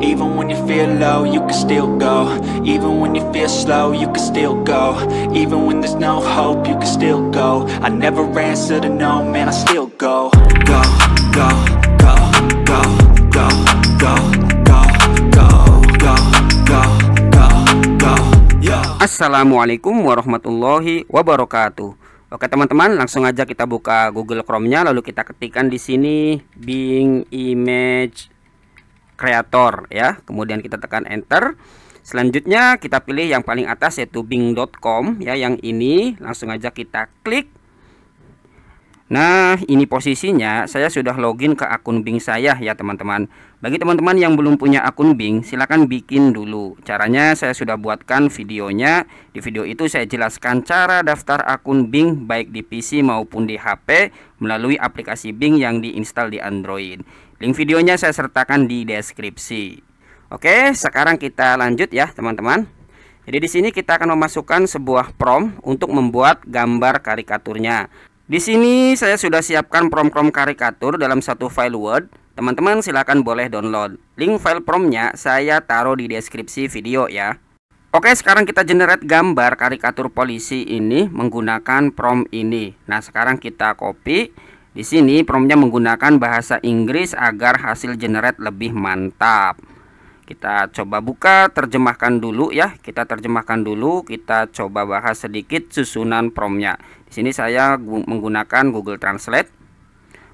Even when you feel low, you can still go Even when you feel slow, you can still go Even when there's no hope, you can still go I never answer to no, man, I still go Go, go, go, go, go, go, Assalamualaikum warahmatullahi wabarakatuh Oke teman-teman, langsung aja kita buka Google Chrome-nya lalu kita ketikkan di sini Bing Image creator ya. Kemudian kita tekan enter. Selanjutnya kita pilih yang paling atas yaitu bing.com ya yang ini langsung aja kita klik. Nah, ini posisinya saya sudah login ke akun Bing saya ya teman-teman. Bagi teman-teman yang belum punya akun Bing, silahkan bikin dulu. Caranya saya sudah buatkan videonya. Di video itu saya jelaskan cara daftar akun Bing baik di PC maupun di HP melalui aplikasi Bing yang diinstal di Android. Link videonya saya sertakan di deskripsi. Oke, sekarang kita lanjut ya, teman-teman. Jadi di sini kita akan memasukkan sebuah prom untuk membuat gambar karikaturnya. Di sini saya sudah siapkan prom-prom karikatur dalam satu file Word. Teman-teman silahkan boleh download. Link file promnya saya taruh di deskripsi video ya. Oke, sekarang kita generate gambar karikatur polisi ini menggunakan prom ini. Nah, sekarang kita copy di sini promptnya menggunakan bahasa Inggris agar hasil generate lebih mantap. Kita coba buka, terjemahkan dulu ya. Kita terjemahkan dulu, kita coba bahas sedikit susunan promptnya. Di sini saya menggunakan Google Translate.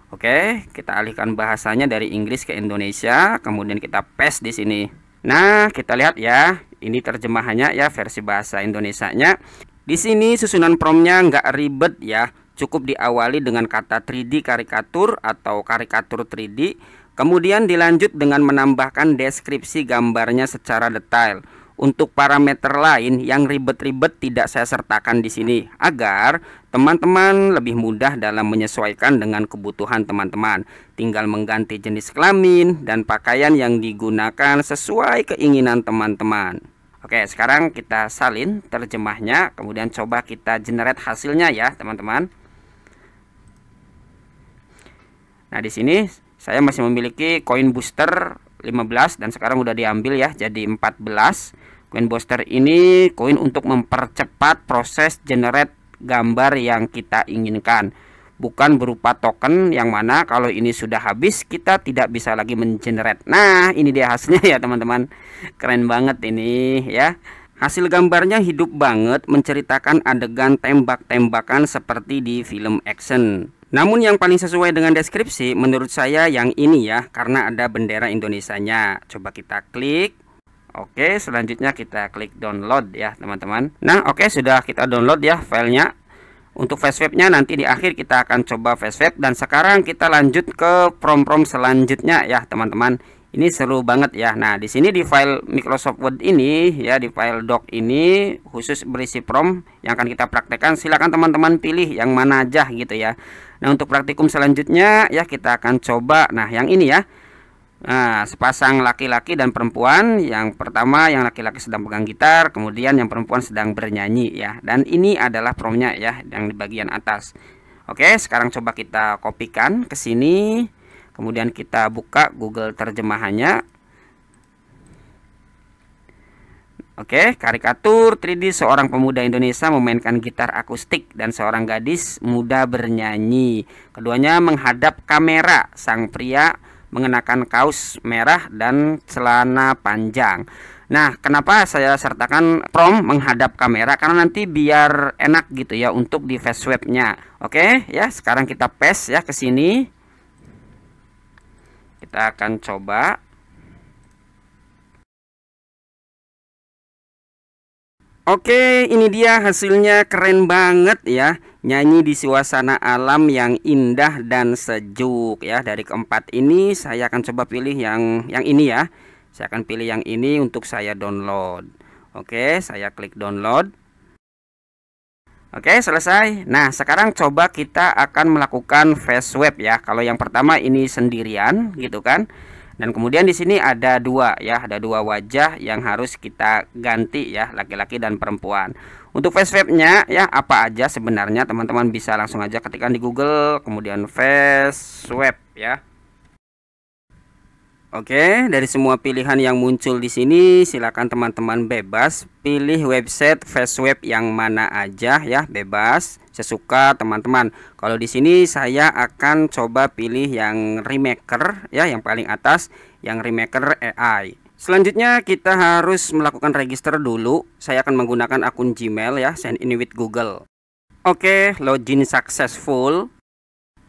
Oke, kita alihkan bahasanya dari Inggris ke Indonesia, kemudian kita paste di sini. Nah, kita lihat ya, ini terjemahannya ya versi bahasa Indonesia-nya. Di sini susunan promptnya nggak ribet ya, cukup diawali dengan kata 3D karikatur atau karikatur 3D, kemudian dilanjut dengan menambahkan deskripsi gambarnya secara detail. Untuk parameter lain yang ribet-ribet tidak saya sertakan di sini agar teman-teman lebih mudah dalam menyesuaikan dengan kebutuhan teman-teman. Tinggal mengganti jenis kelamin dan pakaian yang digunakan sesuai keinginan teman-teman. Oke, sekarang kita salin terjemahnya, kemudian coba kita generate hasilnya ya, teman-teman. Nah, di sini saya masih memiliki koin booster 15 dan sekarang udah diambil ya jadi 14. koin booster ini koin untuk mempercepat proses generate gambar yang kita inginkan. Bukan berupa token yang mana kalau ini sudah habis kita tidak bisa lagi mengenerate. Nah, ini dia hasilnya ya teman-teman. Keren banget ini ya. Hasil gambarnya hidup banget menceritakan adegan tembak-tembakan seperti di film action. Namun yang paling sesuai dengan deskripsi menurut saya yang ini ya karena ada bendera Indonesia nya Coba kita klik. Oke, selanjutnya kita klik download ya, teman-teman. Nah, oke sudah kita download ya filenya. Untuk facewave-nya nanti di akhir kita akan coba faceweb dan sekarang kita lanjut ke prom-prom selanjutnya ya, teman-teman ini seru banget ya nah di sini di file Microsoft Word ini ya di file doc ini khusus berisi prom yang akan kita praktekkan silakan teman-teman pilih yang mana aja gitu ya nah untuk praktikum selanjutnya ya kita akan coba nah yang ini ya Nah, sepasang laki-laki dan perempuan. Yang pertama yang laki-laki sedang pegang gitar, kemudian yang perempuan sedang bernyanyi ya. Dan ini adalah promnya ya yang di bagian atas. Oke, sekarang coba kita kopikan ke sini kemudian kita buka Google terjemahannya Oke, karikatur 3D seorang pemuda Indonesia memainkan gitar akustik dan seorang gadis muda bernyanyi. Keduanya menghadap kamera. Sang pria mengenakan kaos merah dan celana panjang. Nah, kenapa saya sertakan prom menghadap kamera? Karena nanti biar enak gitu ya untuk di face webnya. Oke, ya sekarang kita paste ya ke sini kita akan coba Oke, ini dia hasilnya keren banget ya. Nyanyi di suasana alam yang indah dan sejuk ya. Dari keempat ini saya akan coba pilih yang yang ini ya. Saya akan pilih yang ini untuk saya download. Oke, saya klik download. Oke selesai Nah sekarang coba kita akan melakukan face swap ya Kalau yang pertama ini sendirian gitu kan dan kemudian di sini ada dua ya, ada dua wajah yang harus kita ganti ya, laki-laki dan perempuan. Untuk face webnya ya apa aja sebenarnya teman-teman bisa langsung aja ketikkan di Google kemudian face web ya. Oke, dari semua pilihan yang muncul di sini, silakan teman-teman bebas pilih website face web yang mana aja ya, bebas sesuka teman-teman. Kalau di sini saya akan coba pilih yang remaker ya, yang paling atas, yang remaker AI. Selanjutnya kita harus melakukan register dulu. Saya akan menggunakan akun Gmail ya, sign in with Google. Oke, login successful.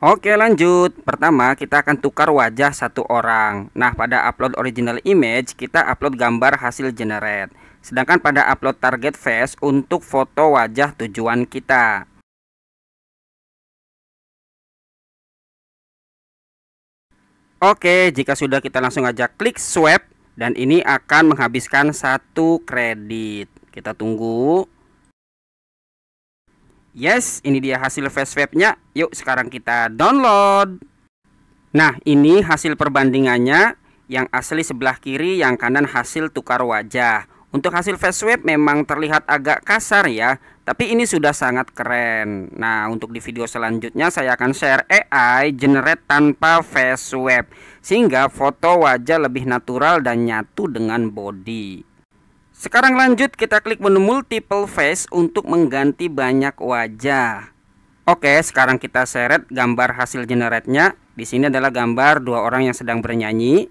Oke lanjut Pertama kita akan tukar wajah satu orang Nah pada upload original image kita upload gambar hasil generate Sedangkan pada upload target face untuk foto wajah tujuan kita Oke jika sudah kita langsung aja klik swipe Dan ini akan menghabiskan satu kredit Kita tunggu Yes, ini dia hasil FastWeb-nya. Yuk sekarang kita download. Nah, ini hasil perbandingannya. Yang asli sebelah kiri, yang kanan hasil tukar wajah. Untuk hasil face FastWeb memang terlihat agak kasar ya, tapi ini sudah sangat keren. Nah, untuk di video selanjutnya saya akan share AI generate tanpa face FastWeb sehingga foto wajah lebih natural dan nyatu dengan body. Sekarang lanjut kita klik menu multiple face untuk mengganti banyak wajah. Oke, sekarang kita seret gambar hasil generate-nya. Di sini adalah gambar dua orang yang sedang bernyanyi.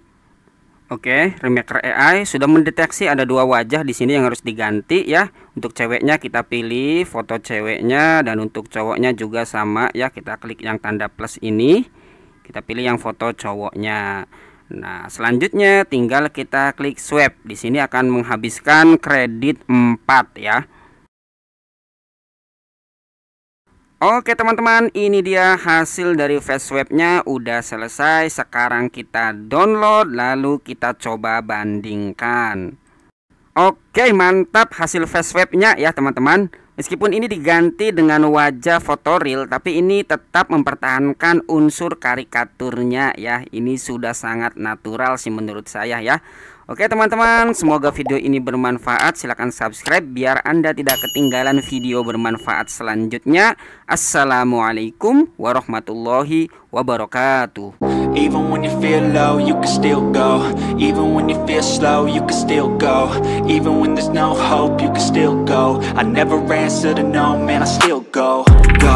Oke, Remaker AI sudah mendeteksi ada dua wajah di sini yang harus diganti ya. Untuk ceweknya kita pilih foto ceweknya dan untuk cowoknya juga sama ya. Kita klik yang tanda plus ini. Kita pilih yang foto cowoknya. Nah, selanjutnya tinggal kita klik swipe. Di sini akan menghabiskan kredit 4 ya. Oke teman-teman, ini dia hasil dari face swapnya udah selesai. Sekarang kita download lalu kita coba bandingkan. Oke, mantap hasil face swapnya ya teman-teman. Meskipun ini diganti dengan wajah foto real, tapi ini tetap mempertahankan unsur karikaturnya ya. Ini sudah sangat natural sih menurut saya ya. Oke teman-teman, semoga video ini bermanfaat. Silahkan subscribe biar Anda tidak ketinggalan video bermanfaat selanjutnya. Assalamualaikum warahmatullahi wabarakatuh. Even when you feel low, you can still go. Even when you feel slow, you can still go. Even when there's no hope, you can still go. I never answer to no, man, I still go. Go,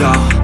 go.